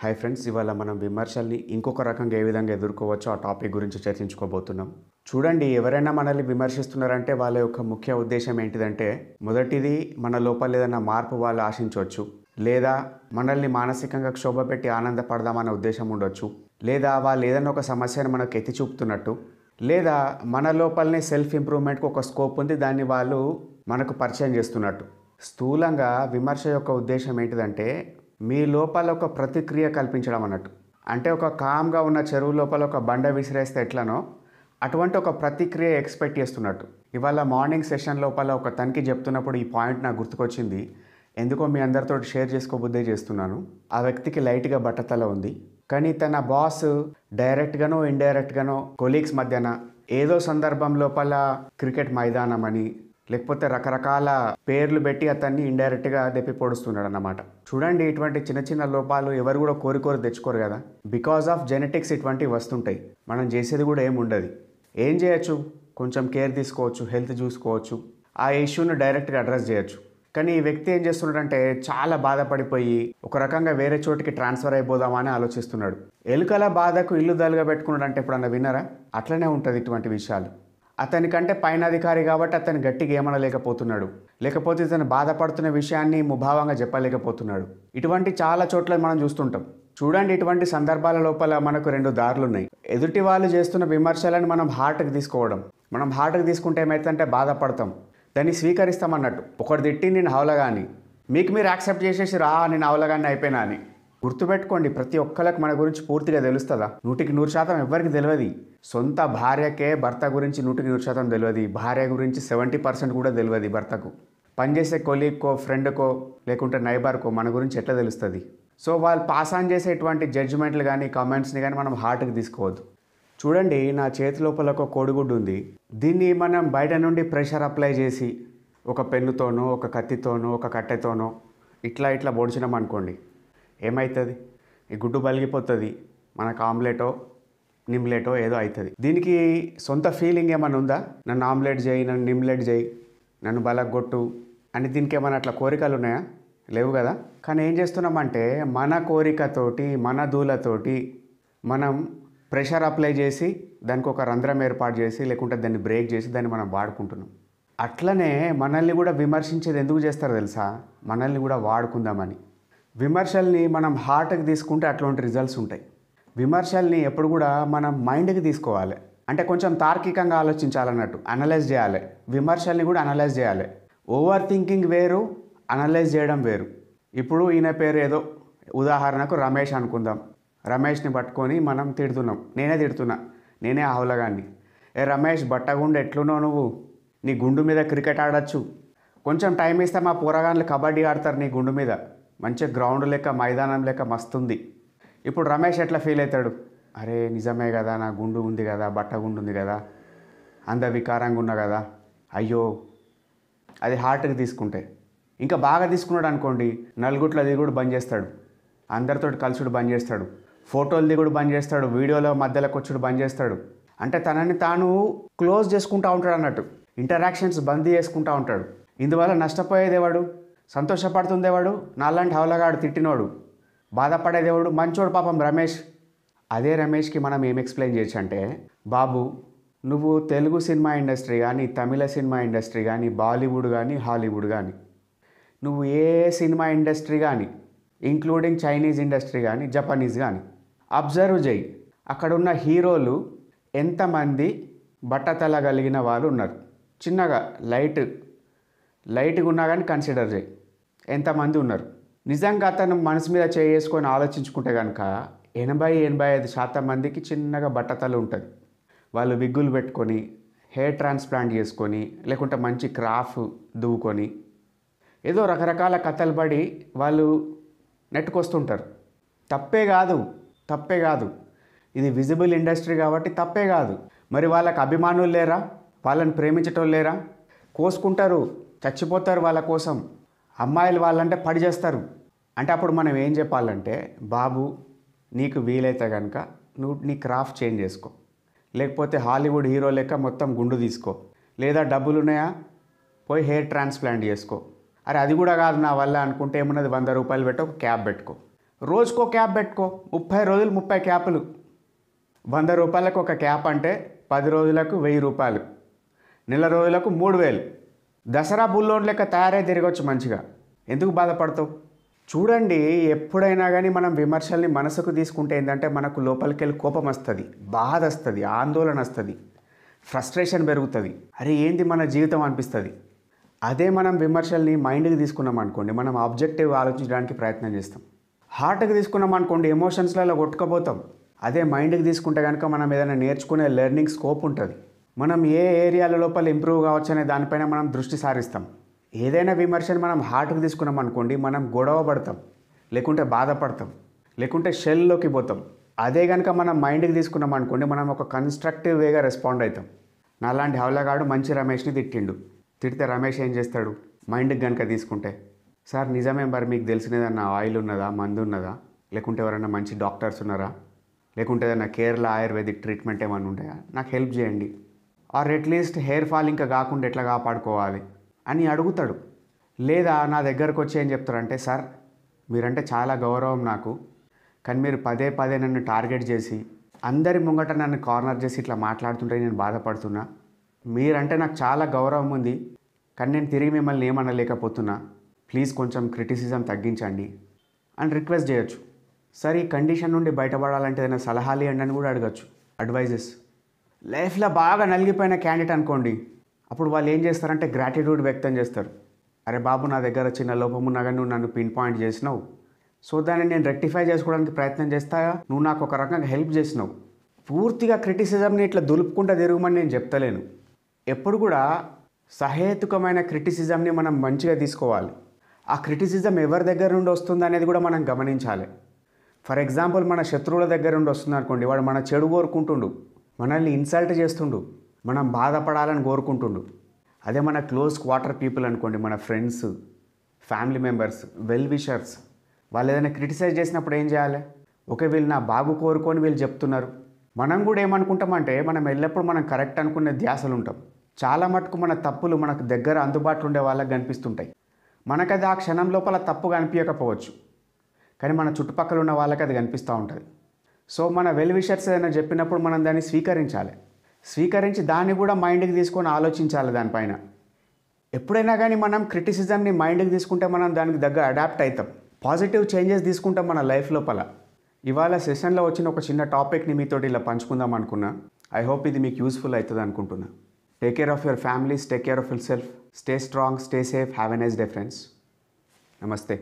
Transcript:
hi friends ఇవాళ మనం విమర్శల్ని ఇంకొక రకంగా ఏ విధంగా ఎదుర్కోవచ్చో ఆ టాపిక్ గురించి చర్చించుకోబోతున్నాం చూడండి ఎవరైనా మనల్ని విమర్శిస్తున్నారంటే వాళ్ళ యొక్క ముఖ్య ఉద్దేశం ఏంటిదంటే మొదటిది మన లోపల ఏదైనా మార్పు వాళ్ళు ఆశించవచ్చు లేదా మనల్ని మానసికంగా క్షోభ పెట్టి ఆనందపడదామనే ఉద్దేశం ఉండొచ్చు లేదా వాళ్ళు ఏదైనా ఒక సమస్యను మనకు ఎత్తి చూపుతున్నట్టు లేదా మన లోపలనే సెల్ఫ్ ఇంప్రూవ్మెంట్కి ఒక స్కోప్ ఉంది దాన్ని వాళ్ళు మనకు పరిచయం చేస్తున్నట్టు స్థూలంగా విమర్శ యొక్క ఉద్దేశం ఏంటిదంటే మీ లోపల ఒక ప్రతిక్రియ కల్పించడం అన్నట్టు అంటే ఒక కామ్గా ఉన్న చెరువు లోపల ఒక బండ విసిరేస్తే ఎట్లనో అటువంటి ఒక ప్రతిక్రియ ఎక్స్పెక్ట్ చేస్తున్నట్టు ఇవాళ మార్నింగ్ సెషన్ లోపల ఒక తనకి చెప్తున్నప్పుడు ఈ పాయింట్ నాకు గుర్తుకొచ్చింది ఎందుకో మీ అందరితో షేర్ చేసుకోబుద్దే చేస్తున్నాను ఆ వ్యక్తికి లైట్గా బట్టతల ఉంది కానీ తన బాస్ డైరెక్ట్గానో ఇండైరెక్ట్గానో కొలీగ్స్ మధ్యన ఏదో సందర్భం లోపల క్రికెట్ మైదానం అని లేకపోతే రకరకాల పేర్లు పెట్టి అతన్ని ఇండైరెక్ట్గా దెప్పి పొడుస్తున్నాడు అన్నమాట చూడండి ఇటువంటి చిన్న చిన్న లోపాలు ఎవరు కూడా కోరికోరు తెచ్చుకోరు కదా బికాజ్ ఆఫ్ జెనెటిక్స్ ఇటువంటివి వస్తుంటాయి మనం చేసేది కూడా ఏముండదు ఏం చేయొచ్చు కొంచెం కేర్ తీసుకోవచ్చు హెల్త్ చూసుకోవచ్చు ఆ ఇష్యూను డైరెక్ట్గా అడ్రస్ చేయొచ్చు కానీ ఈ వ్యక్తి ఏం చేస్తున్నాడంటే చాలా బాధపడిపోయి ఒక రకంగా వేరే చోటికి ట్రాన్స్ఫర్ అయిపోదామా అని ఆలోచిస్తున్నాడు ఎలుకల బాధకు ఇల్లు దలుగా పెట్టుకున్నాడంటే ఎప్పుడన్నా విన్నారా అట్లనే ఉంటుంది ఇటువంటి విషయాలు అతనికంటే పైన అధికారి కాబట్టి అతను గట్టిగా ఏమనలేకపోతున్నాడు లేకపోతే ఇతను బాధపడుతున్న విషయాన్ని ముభావంగా చెప్పలేకపోతున్నాడు ఇటువంటి చాలా చోట్ల మనం చూస్తుంటాం చూడండి ఇటువంటి సందర్భాల లోపల మనకు రెండు దారులు ఉన్నాయి ఎదుటి వాళ్ళు చేస్తున్న విమర్శలను మనం హార్ట్కి తీసుకోవడం మనం హార్ట్కి తీసుకుంటే ఏమైతే బాధపడతాం దాన్ని స్వీకరిస్తామన్నట్టు ఒకటి తిట్టి నేను హౌలగాని మీకు మీరు యాక్సెప్ట్ చేసేసి రా నేను అవలగాన్ని అయిపోయినా అని గుర్తుపెట్టుకోండి ప్రతి ఒక్కరికి మన గురించి పూర్తిగా తెలుస్తుందా నూటికి నూరు శాతం ఎవరికి తెలియదు సొంత భార్యకే భర్త గురించి నూటికి నూరు శాతం తెలియదు భార్య గురించి సెవెంటీ పర్సెంట్ కూడా తెలియదు భర్తకు పనిచేసే కొలీగ్కో ఫ్రెండ్కో లేకుంటే నైబర్కో మన గురించి ఎట్లా తెలుస్తుంది సో వాళ్ళు పాస్ ఆన్ చేసేటువంటి జడ్జిమెంట్లు కానీ కామెంట్స్ని కానీ మనం హార్ట్కి తీసుకోవద్దు చూడండి నా చేతి లోపల ఒక కోడిగుడ్డు ఉంది దీన్ని మనం బయట నుండి ప్రెషర్ అప్లై చేసి ఒక పెన్నుతోనో ఒక కత్తితోనో ఒక కట్టెతోనో ఇట్లా ఇట్లా బోడిచినాం అనుకోండి ఏమవుతుంది ఈ గుడ్డు బలిగిపోతుంది మనకు ఆమ్లెటో నిమ్లెటో ఏదో అవుతుంది దీనికి సొంత ఫీలింగ్ ఏమైనా ఉందా నన్ను ఆమ్లెట్ చేయి నన్ను నిమ్లెట్ చేయి నన్ను బలగొట్టు అని దీనికి ఏమైనా అట్లా కోరికలు ఉన్నాయా లేవు కదా కానీ ఏం చేస్తున్నామంటే మన కోరికతోటి మన దూలతోటి మనం ప్రెషర్ అప్లై చేసి దానికి ఒక రంధ్రం ఏర్పాటు చేసి లేకుంటే దాన్ని బ్రేక్ చేసి దాన్ని మనం వాడుకుంటున్నాం అట్లనే మనల్ని కూడా విమర్శించేది ఎందుకు చేస్తారు తెలుసా మనల్ని కూడా వాడుకుందామని విమర్శల్ని మనం హార్ట్కి తీసుకుంటే అట్లాంటి రిజల్ట్స్ ఉంటాయి విమర్శల్ని ఎప్పుడు కూడా మనం మైండ్కి తీసుకోవాలి అంటే కొంచెం తార్కికంగా ఆలోచించాలన్నట్టు అనలైజ్ చేయాలి విమర్శల్ని కూడా అనలైజ్ చేయాలి ఓవర్ థింకింగ్ వేరు అనలైజ్ చేయడం వేరు ఇప్పుడు ఈయన పేరు ఏదో ఉదాహరణకు రమేష్ అనుకుందాం రమేష్ని పట్టుకొని మనం తిడుతున్నాం నేనే తిడుతున్నా నేనే ఆహులగాన్ని ఏ రమేష్ బట్టగుండు ఎట్లున్నావు నువ్వు నీ గుండు మీద క్రికెట్ ఆడచ్చు కొంచెం టైం ఇస్తే మా పోరగాన్లు కబడ్డీ ఆడతారు నీ గుండు మీద మంచిగా గ్రౌండ్ లెక్క మైదానం లెక్క మస్తుంది ఇప్పుడు రమేష్ ఎట్లా ఫీల్ అవుతాడు అరే నిజమే కదా నా గుండు ఉంది కదా బట్ట గుండు ఉంది కదా అంద వికారంగా ఉన్నా కదా అయ్యో అది హార్ట్కి తీసుకుంటే ఇంకా బాగా తీసుకున్నాడు అనుకోండి నలుగుట్ల దిగుడు బంద్ చేస్తాడు అందరితో కలుసుడు బంద్ చేస్తాడు ఫోటోలు దిగుడు బంద్ చేస్తాడు వీడియోలో మధ్యలోకి వచ్చి బంద్ చేస్తాడు అంటే తనని తాను క్లోజ్ చేసుకుంటూ ఉంటాడు అన్నట్టు ఇంటరాక్షన్స్ బంద్ చేసుకుంటూ ఉంటాడు ఇందువల్ల నష్టపోయేదేవాడు సంతోషపడుతుందేవాడు నాలాంటి హవలగాడు తిట్టినోడు బాధపడేదేవాడు మంచోడు పాపం రమేష్ అదే రమేష్కి మనం ఏం ఎక్స్ప్లెయిన్ చేయొచ్చు అంటే బాబు నువ్వు తెలుగు సినిమా ఇండస్ట్రీ కానీ తమిళ సినిమా ఇండస్ట్రీ కానీ బాలీవుడ్ కానీ హాలీవుడ్ కానీ నువ్వు ఏ సినిమా ఇండస్ట్రీ కానీ ఇంక్లూడింగ్ చైనీస్ ఇండస్ట్రీ కానీ జపనీస్ కానీ అబ్జర్వ్ చేయి అక్కడున్న హీరోలు ఎంతమంది బట్టతల కలిగిన వాళ్ళు ఉన్నారు చిన్నగా లైట్ లైట్గా ఉన్నా కానీ కన్సిడర్ చేయి ఎంతమంది ఉన్నారు నిజంగా అతను మనసు మీద చేసుకొని ఆలోచించుకుంటే కనుక ఎనభై ఎనభై ఐదు శాతం మందికి చిన్నగా బట్టతలు ఉంటుంది వాళ్ళు విగ్గులు పెట్టుకొని హెయిర్ ట్రాన్స్ప్లాంట్ చేసుకొని లేకుంటే మంచి క్రాఫ్ దువ్వుకొని ఏదో రకరకాల కథలు పడి వాళ్ళు నెట్టుకొస్తుంటారు తప్పే కాదు తప్పే కాదు ఇది విజిబుల్ ఇండస్ట్రీ కాబట్టి తప్పే కాదు మరి వాళ్ళకి అభిమానులు లేరా వాళ్ళని ప్రేమించటం లేరా కోసుకుంటారు చచ్చిపోతారు వాళ్ళ కోసం అమ్మాయిలు వాళ్ళంటే పడి చేస్తారు అంటే అప్పుడు మనం ఏం చెప్పాలంటే బాబు నీకు వీలైతే కనుక నువ్వు నీ క్రాఫ్ట్ చేంజ్ చేసుకో లేకపోతే హాలీవుడ్ హీరో లెక్క మొత్తం గుండు తీసుకో లేదా డబ్బులు ఉన్నాయా పోయి హెయిర్ ట్రాన్స్ప్లాంట్ చేసుకో అరే అది కూడా కాదు నా వల్ల అనుకుంటే ఏమున్నది వంద రూపాయలు పెట్టి ఒక క్యాబ్ పెట్టుకో రోజుకో క్యాబ్ పెట్టుకో ముప్పై రోజులు ముప్పై క్యాపులు వంద రూపాయలకు ఒక క్యాప్ అంటే పది రోజులకు వెయ్యి రూపాయలు నెల రోజులకు మూడు వేలు దసరా బుల్లోన్ లెక్క తయారై తిరగవచ్చు మంచిగా ఎందుకు బాధపడతావు చూడండి ఎప్పుడైనా కానీ మనం విమర్శల్ని మనసుకు తీసుకుంటే ఏంటంటే మనకు లోపలికి వెళ్ళి కోపం వస్తుంది బాధ వస్తుంది ఆందోళన వస్తుంది ఫ్రస్ట్రేషన్ పెరుగుతుంది అరే ఏంది మన జీవితం అనిపిస్తుంది అదే మనం విమర్శల్ని మైండ్కి తీసుకున్నాం అనుకోండి మనం ఆబ్జెక్టివ్ ఆలోచించడానికి ప్రయత్నం చేస్తాం హార్ట్కి తీసుకున్నాం అనుకోండి ఎమోషన్స్లలో కొట్టుకపోతాం అదే మైండ్కి తీసుకుంటే కనుక మనం ఏదైనా నేర్చుకునే లెర్నింగ్ స్కోప్ ఉంటుంది మనం ఏ ఏరియాల లోపల ఇంప్రూవ్ కావచ్చు అనే దానిపైన మనం దృష్టి సారిస్తాం ఏదైనా విమర్శను మనం హార్ట్కి తీసుకున్నాం అనుకోండి మనం గొడవ పడతాం లేకుంటే బాధపడతాం లేకుంటే షెల్లోకి పోతాం అదే కనుక మనం మైండ్కి తీసుకున్నాం అనుకోండి మనం ఒక కన్స్ట్రక్టివ్ వేగా రెస్పాండ్ అవుతాం నాలాంటి హవలగాడు మంచి రమేష్ని తిట్టిండు తిడితే రమేష్ ఏం చేస్తాడు మైండ్కి కనుక తీసుకుంటే సార్ నిజమే మరి మీకు తెలిసిన ఏదన్నా ఆయిల్ ఉన్నదా మందు ఉన్నదా లేకుంటే ఎవరైనా మంచి డాక్టర్స్ ఉన్నారా లేకుంటే ఏదైనా కేరళ ఆయుర్వేదిక్ ట్రీట్మెంట్ ఏమైనా ఉంటాయా నాకు హెల్ప్ చేయండి ఆర్ అట్లీస్ట్ హెయిర్ ఫాల్ ఇంకా కాకుండా ఎట్లా కాపాడుకోవాలి అని అడుగుతాడు లేదా నా దగ్గరకు వచ్చి ఏం చెప్తారంటే సార్ మీరంటే చాలా గౌరవం నాకు కానీ మీరు పదే పదే నన్ను టార్గెట్ చేసి అందరి ముంగట నన్ను కార్నర్ చేసి ఇట్లా మాట్లాడుతుంటే నేను బాధపడుతున్నా మీరంటే నాకు చాలా గౌరవం ఉంది కానీ నేను తిరిగి మిమ్మల్ని ఏమనలేకపోతున్నా ప్లీజ్ కొంచెం క్రిటిసిజం తగ్గించండి అని రిక్వెస్ట్ చేయొచ్చు సరే ఈ కండిషన్ నుండి బయటపడాలంటే ఏదైనా సలహాలు ఇవ్వండి అని కూడా అడగచ్చు అడ్వైజెస్ లైఫ్లో బాగా నలిగిపోయిన క్యాండిడేట్ అనుకోండి అప్పుడు వాళ్ళు ఏం చేస్తారంటే గ్రాటిట్యూడ్ వ్యక్తం చేస్తారు అరే బాబు నా దగ్గర చిన్న లోపం ఉన్నా కానీ నువ్వు నన్ను పిన్ పాయింట్ చేసినావు సో దాన్ని నేను రెక్టిఫై చేసుకోవడానికి ప్రయత్నం చేస్తా నువ్వు నాకు ఒక రకంగా హెల్ప్ చేసినావు పూర్తిగా క్రిటిసిజంని ఇట్లా దులుపుకుంటూ తిరగమని నేను చెప్తలేను ఎప్పుడు కూడా సహేతుకమైన క్రిటిసిజంని మనం మంచిగా తీసుకోవాలి ఆ క్రిటిసిజం ఎవరి దగ్గర నుండి వస్తుంది అనేది కూడా మనం గమనించాలి ఫర్ ఎగ్జాంపుల్ మన శత్రువుల దగ్గర నుండి వస్తుంది అనుకోండి వాడు మన చెడు కోరుకుంటుండు మనల్ని ఇన్సల్ట్ చేస్తుండు మనం బాధపడాలని కోరుకుంటుండు అదే మన క్లోజ్ క్వార్టర్ పీపుల్ అనుకోండి మన friends family members well wishers వాళ్ళు ఏదైనా క్రిటిసైజ్ చేసినప్పుడు ఏం చేయాలి ఒకే వీళ్ళు నా బాగు కోరుకొని వీళ్ళు చెప్తున్నారు మనం కూడా ఏమనుకుంటామంటే మనం ఎల్లప్పుడూ మనం కరెక్ట్ అనుకునే ధ్యాసలు ఉంటాం చాలా మటుకు మన తప్పులు మనకు దగ్గర అందుబాటులో ఉండే వాళ్ళకి కనిపిస్తుంటాయి మనకది ఆ క్షణం లోపల తప్పు కనిపించకపోవచ్చు కానీ మన చుట్టుపక్కల ఉన్న వాళ్ళకి అది కనిపిస్తూ ఉంటుంది సో మన వెల్ విషర్స్ ఏదైనా చెప్పినప్పుడు మనం దాన్ని స్వీకరించాలి స్వీకరించి దాన్ని కూడా మైండ్కి తీసుకొని ఆలోచించాలి దానిపైన ఎప్పుడైనా కానీ మనం క్రిటిసిజంని మైండ్కి తీసుకుంటే మనం దానికి దగ్గర అడాప్ట్ అవుతాం పాజిటివ్ చేంజెస్ తీసుకుంటాం మన లైఫ్ లోపల ఇవాళ సెషన్లో వచ్చిన ఒక చిన్న టాపిక్ని మీతోటి ఇలా పంచుకుందాం అనుకున్నా ఐ హోప్ ఇది మీకు యూస్ఫుల్ అవుతుంది అనుకుంటున్నా take care of your families take care of yourself stay strong stay safe have a nice difference నమస్తే